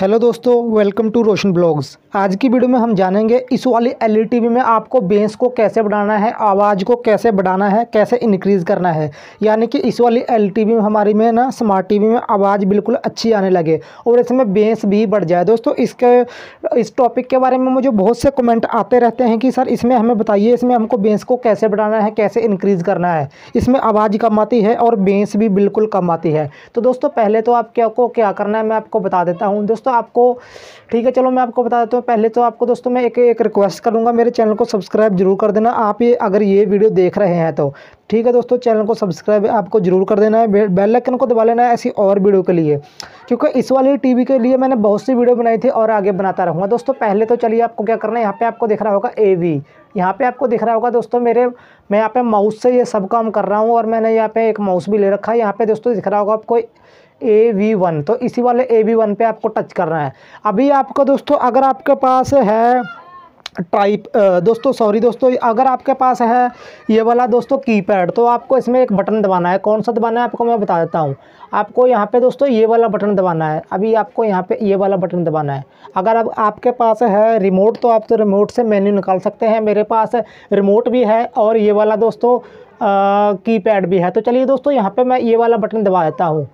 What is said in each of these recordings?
hello दोस्तों welcome to Roshan blogs आज की वीडियो में हम जानेंगे इस वाली एल ई में आपको बेंस को कैसे बढ़ाना है आवाज़ को कैसे बढ़ाना है कैसे इंक्रीज़ करना है यानी कि इस वाली एल टी में हमारी में ना स्मार्ट टीवी में आवाज़ बिल्कुल अच्छी आने लगे और इसमें बेंस भी बढ़ जाए दोस्तों इसके इस टॉपिक के बारे में मुझे बहुत से कमेंट आते रहते हैं कि सर इसमें हमें बताइए इसमें हमको बेंस को कैसे बढ़ाना है कैसे इंक्रीज़ करना है इसमें आवाज़ कम आती है और बेंस भी बिल्कुल कम आती है तो दोस्तों पहले तो आप क्या को क्या करना है मैं आपको बता देता हूँ दोस्तों दोस्तों आपको ठीक है चलो मैं आपको बता देता हूँ पहले तो आपको दोस्तों मैं एक एक रिक्वेस्ट करूँगा मेरे चैनल को सब्सक्राइब जरूर कर देना आप ये अगर ये वीडियो देख रहे हैं तो ठीक है दोस्तों चैनल को सब्सक्राइब आपको जरूर कर देना है बेल आइकन को दबा लेना है ऐसी और वीडियो के लिए क्योंकि इस वाली टीवी के लिए मैंने बहुत सी वीडियो बनाई थी और आगे बनाता रहूँगा दोस्तों पहले तो चलिए आपको क्या करना है यहाँ पर आपको देख रहा होगा ए वी यहाँ पे आपको दिख रहा होगा दोस्तों मेरे मैं यहाँ पे माउस से ये सब काम कर रहा हूँ और मैंने यहाँ पे एक माउस भी ले रखा है यहाँ पे दोस्तों दिख रहा होगा आपको ए वी वन तो इसी वाले ए वी वन पर आपको टच करना है अभी आपको दोस्तों अगर आपके पास है टाइप दोस्तों सॉरी दोस्तों अगर आपके पास है ये वाला दोस्तों कीपैड तो आपको इसमें एक बटन दबाना है कौन सा दबाना है आपको मैं बता देता हूँ आपको यहाँ पे दोस्तों ये वाला बटन दबाना है अभी आपको यहाँ पे ये वाला बटन दबाना है अगर आप आपके पास है रिमोट तो आप तो रिमोट से मेन्यू निकाल सकते हैं मेरे पास रिमोट भी है और ये वाला दोस्तों की भी है तो चलिए दोस्तों यहाँ पर मैं ये वाला बटन दबा देता हूँ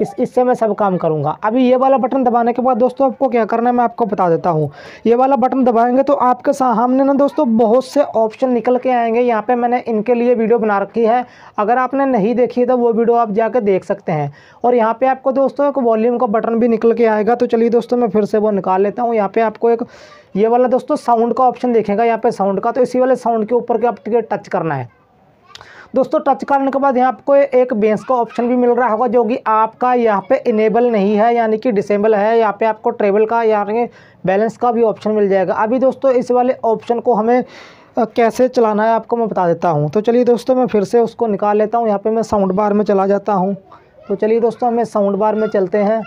इस इससे मैं सब काम करूँगा अभी ये वाला बटन दबाने के बाद दोस्तों आपको क्या करना है मैं आपको बता देता हूँ ये वाला बटन दबाएंगे तो आपके सामने ना दोस्तों बहुत से ऑप्शन निकल के आएंगे यहाँ पर मैंने इनके लिए वीडियो बना रखी है अगर आपने नहीं देखी तो वो वीडियो आप जाकर देख सकते हैं और यहाँ पर आपको दोस्तों एक वॉल्यूम का बटन भी निकल के आएगा तो चलिए दोस्तों मैं फिर से वो निकाल लेता हूँ यहाँ पर आपको एक ये वाला दोस्तों साउंड का ऑप्शन देखेगा यहाँ पे साउंड का तो इसी वाले साउंड के ऊपर के आप टच करना है दोस्तों टच करने के बाद यहाँ आपको एक बेंस का ऑप्शन भी मिल रहा होगा जो कि आपका यहाँ पे इनेबल नहीं है यानी कि डिसेबल है यहाँ पे आपको ट्रेवल का यानी बैलेंस का भी ऑप्शन मिल जाएगा अभी दोस्तों इस वाले ऑप्शन को हमें कैसे चलाना है आपको मैं बता देता हूँ तो चलिए दोस्तों मैं फिर से उसको निकाल लेता हूँ यहाँ पर मैं साउंड बार में चला जाता हूँ तो चलिए दोस्तों हमें साउंड बार में चलते हैं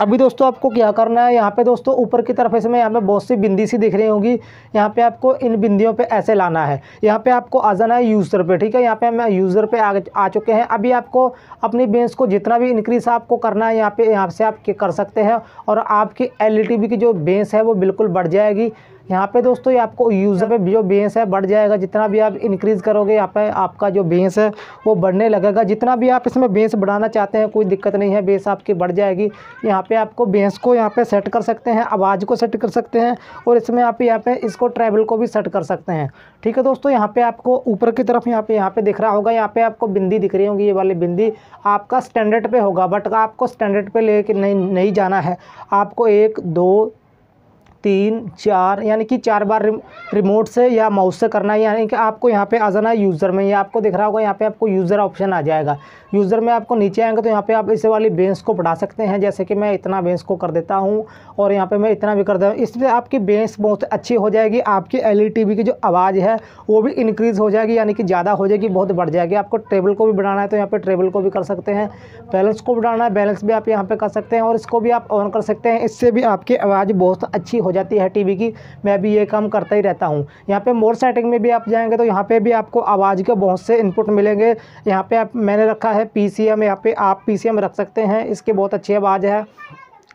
अभी दोस्तों आपको क्या करना है यहाँ पे दोस्तों ऊपर की तरफ इसमें यहाँ पे बहुत सी बिंदी सी दिख रही होगी यहाँ पे आपको इन बिंदियों पे ऐसे लाना है यहाँ पे आपको आ जाना है यूज़र पे ठीक है यहाँ पे हम यूज़र पे आ, आ चुके हैं अभी आपको अपनी बेंस को जितना भी इंक्रीज़ आपको करना है यहाँ पे यहाँ से आप कर सकते हैं और आपकी एल की जो बेंस है वो बिल्कुल बढ़ जाएगी यहाँ पे दोस्तों ये आपको यूज़र पे जो बेस है बढ़ जाएगा जितना भी आप इंक्रीज़ करोगे यहाँ पे आपका जो बेस है वो बढ़ने लगेगा जितना भी आप इसमें बेस बढ़ाना चाहते हैं कोई दिक्कत नहीं है बेस आपकी बढ़ जाएगी यहाँ पे आपको बेस को यहाँ पे सेट कर सकते हैं आवाज़ को सेट कर सकते हैं और इसमें आप यहाँ पे इसको ट्रैवल को भी सेट कर सकते हैं ठीक है दोस्तों यहाँ पे आपको ऊपर की तरफ यहाँ पे यहाँ पे दिख रहा होगा यहाँ पे आपको बिंदी दिख रही होगी ये वाली बिंदी आपका स्टैंडर्ड पे होगा बट आपको स्टैंडर्ड पे लेके नहीं नहीं जाना है आपको एक दो तीन चार यानी कि चार बार रिमोट से या माउस से करना है यानी कि आपको यहाँ पे आ जाना है यूज़र में या आपको दिख रहा होगा यहाँ पे आपको यूज़र ऑप्शन आ जाएगा यूज़र में आपको नीचे आएंगे तो यहाँ पे आप इसे वाली बेंस को बढ़ा सकते हैं जैसे कि मैं इतना बेंस को कर देता हूँ और यहाँ पर मैं इतना भी कर देता हूँ इससे आपकी बेंस बहुत अच्छी हो जाएगी आपकी एल की जो आवाज़ है वो भी इंक्रीज़ हो जाएगी यानी कि ज़्यादा हो जाएगी बहुत बढ़ जाएगी आपको टेबल को भी बढ़ाना है तो यहाँ पर टेबल को भी कर सकते हैं बैलेंस को बढ़ाना है बैलेंस भी आप यहाँ पर कर सकते हैं और इसको भी आप ऑन कर सकते हैं इससे भी आपकी आवाज़ बहुत अच्छी हो जाती है टीवी की मैं भी ये काम करता ही रहता हूँ यहाँ पे मोर सेटिंग में भी आप जाएंगे तो यहाँ पे भी आपको आवाज़ के बहुत से इनपुट मिलेंगे यहाँ पे आप मैंने रखा है पी सी एम यहाँ पे आप पी सी एम रख सकते हैं इसके बहुत अच्छी आवाज़ है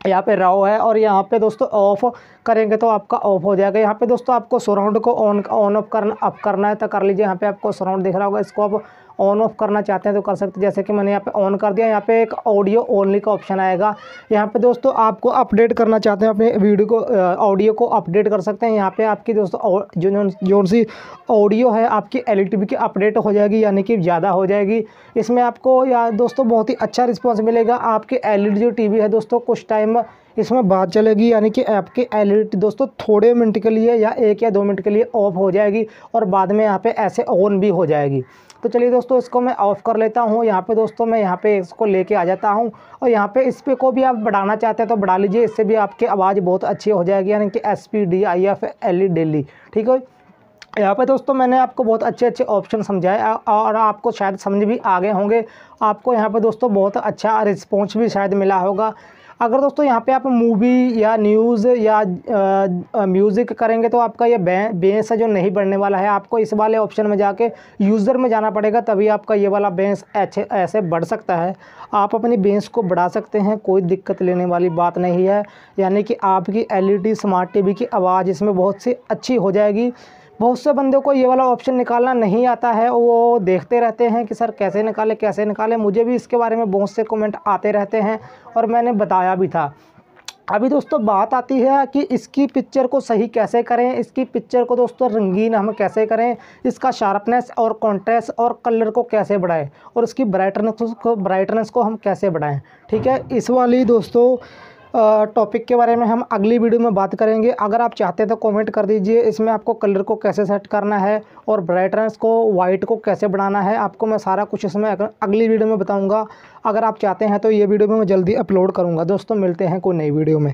यहाँ पे राव है और यहाँ पे दोस्तों ऑफ़ करेंगे तो आपका ऑफ हो जाएगा यहाँ पे दोस्तों आपको सराउंड को ऑन ऑन ऑफ करना अप करना है तो कर लीजिए यहाँ पे आपको सराउंड दिख रहा होगा इसको आप ऑन ऑफ करना चाहते हैं तो कर सकते हैं जैसे कि मैंने यहाँ पे ऑन कर दिया यहाँ पे एक ऑडियो ओनली का ऑप्शन आएगा यहाँ पे दोस्तों आपको अपडेट करना चाहते हैं अपने वीडियो को ऑडियो को अपडेट कर सकते हैं यहाँ पे आपकी दोस्तों जो जो सी ऑडियो है आपकी एल e की अपडेट हो जाएगी यानी कि ज़्यादा हो जाएगी इसमें आपको या दोस्तों बहुत ही अच्छा रिस्पॉन्स मिलेगा आपकी एल e जो टी है दोस्तों कुछ टाइम इसमें बात चलेगी यानी कि ऐप की एल दोस्तों थोड़े मिनट के लिए या एक या दो मिनट के लिए ऑफ हो जाएगी और बाद में यहाँ पे ऐसे ऑन भी हो जाएगी तो चलिए दोस्तों इसको मैं ऑफ़ कर लेता हूँ यहाँ पे दोस्तों मैं यहाँ पे इसको लेके आ जाता हूँ और यहाँ पे इस पे को भी आप बढ़ाना चाहते हैं तो बढ़ा लीजिए इससे भी आपकी आवाज़ बहुत अच्छी हो जाएगी यानी कि S P D I F L E डेली ठीक है यहाँ पे दोस्तों मैंने आपको बहुत अच्छे अच्छे ऑप्शन समझाए और आपको शायद समझ भी आ गए होंगे आपको यहाँ पे दोस्तों बहुत अच्छा रिस्पॉन्स भी शायद मिला होगा अगर दोस्तों यहाँ पे आप मूवी या न्यूज़ या म्यूज़िक करेंगे तो आपका ये बेंस है जो नहीं बढ़ने वाला है आपको इस वाले ऑप्शन में जाके यूज़र में जाना पड़ेगा तभी आपका ये वाला बेंस अच्छे ऐसे बढ़ सकता है आप अपनी बेंस को बढ़ा सकते हैं कोई दिक्कत लेने वाली बात नहीं है यानी कि आपकी एल स्मार्ट टी की आवाज़ इसमें बहुत सी अच्छी हो जाएगी बहुत से बंदों को ये वाला ऑप्शन निकालना नहीं आता है वो देखते रहते हैं कि सर कैसे निकालें कैसे निकालें मुझे भी इसके बारे में बहुत से कमेंट आते रहते हैं और मैंने बताया भी था अभी दोस्तों बात आती है कि इसकी पिक्चर को सही कैसे करें इसकी पिक्चर को दोस्तों रंगीन हम कैसे करें इसका शार्पनेस और कॉन्ट्रेस्ट और कलर को कैसे बढ़ाएं और इसकी ब्राइटनेस को ब्राइटनेस को हम कैसे बढ़ाएं ठीक है इस वाली दोस्तों टॉपिक के बारे में हम अगली वीडियो में बात करेंगे अगर आप चाहते हैं तो कमेंट कर दीजिए इसमें आपको कलर को कैसे सेट करना है और ब्राइटनेस को वाइट को कैसे बढ़ाना है आपको मैं सारा कुछ इसमें अगली वीडियो में बताऊँगा अगर आप चाहते हैं तो ये वीडियो में मैं जल्दी अपलोड करूँगा दोस्तों मिलते हैं कोई नई वीडियो में